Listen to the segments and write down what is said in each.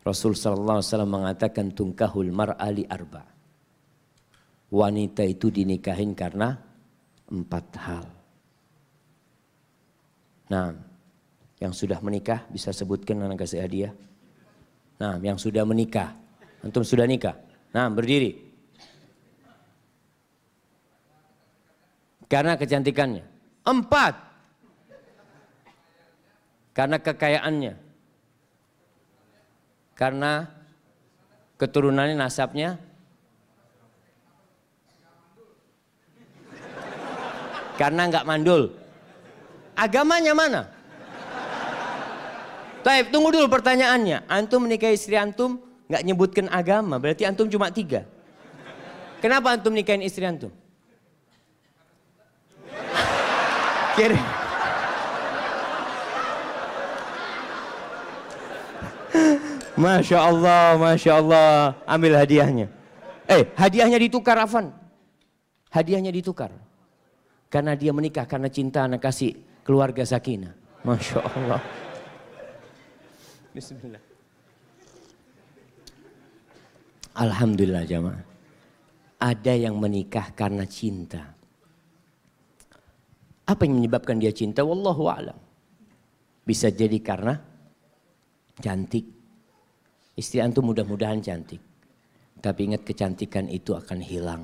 Rasul sallallahu alaihi wasallam mengatakan tungkahul mar'ali arba. Wanita itu dinikahin karena empat hal. Nah, yang sudah menikah bisa sebutkan anak kasih hadiah. Nah, yang sudah menikah, antum sudah nikah. Nah, berdiri. Karena kecantikannya. Empat. Karena kekayaannya karena keturunannya nasabnya karena nggak mandul. Agamanya mana? Taib, tunggu dulu pertanyaannya. Antum menikahi istri antum nggak nyebutkan agama, berarti antum cuma tiga. Kenapa antum nikahin istri antum? Kirim. Masya Allah, Masya Allah. Ambil hadiahnya. Eh, hadiahnya ditukar Afan. Hadiahnya ditukar. Karena dia menikah, karena cinta anak kasih keluarga Zakina. Masya Allah. Bismillah. Alhamdulillah jamaah. Ada yang menikah karena cinta. Apa yang menyebabkan dia cinta? Wallahu a'lam. Bisa jadi karena cantik, Istri antum mudah-mudahan cantik. Tapi ingat kecantikan itu akan hilang.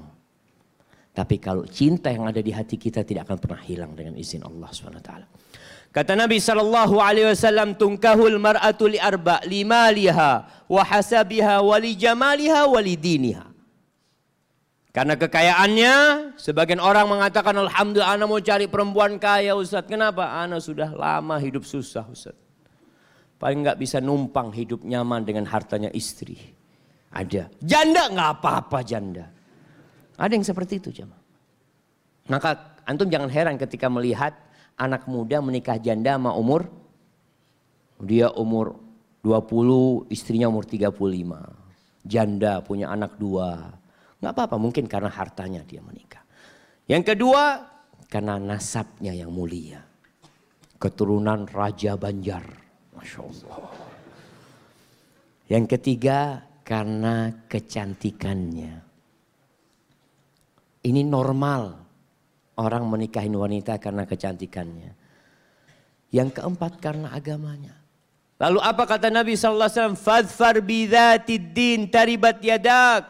Tapi kalau cinta yang ada di hati kita tidak akan pernah hilang dengan izin Allah SWT. Kata Nabi sallallahu alaihi wasallam tungkahul mar'atu li arba maliha wa hasabiha wa li jamaliha wa li diniha. Karena kekayaannya, sebagian orang mengatakan alhamdulillah ana mau cari perempuan kaya Ustaz. Kenapa? Ana sudah lama hidup susah Ustaz. Paling nggak bisa numpang hidup nyaman dengan hartanya istri. Ada. Janda nggak apa-apa janda. Ada yang seperti itu jemaah. Maka antum jangan heran ketika melihat anak muda menikah janda sama umur dia umur 20, istrinya umur 35. Janda punya anak dua. Nggak apa-apa, mungkin karena hartanya dia menikah. Yang kedua, karena nasabnya yang mulia. Keturunan Raja Banjar. Masya Allah. Yang ketiga karena kecantikannya. Ini normal orang menikahin wanita karena kecantikannya. Yang keempat karena agamanya. Lalu apa kata Nabi sallallahu alaihi wasallam? Fadfar din taribat yadak.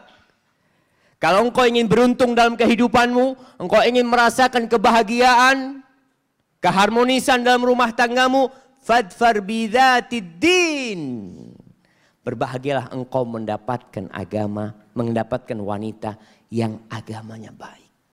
Kalau engkau ingin beruntung dalam kehidupanmu, engkau ingin merasakan kebahagiaan, keharmonisan dalam rumah tanggamu, Fadfar bidzatiddin. Berbahagialah engkau mendapatkan agama, mendapatkan wanita yang agamanya baik.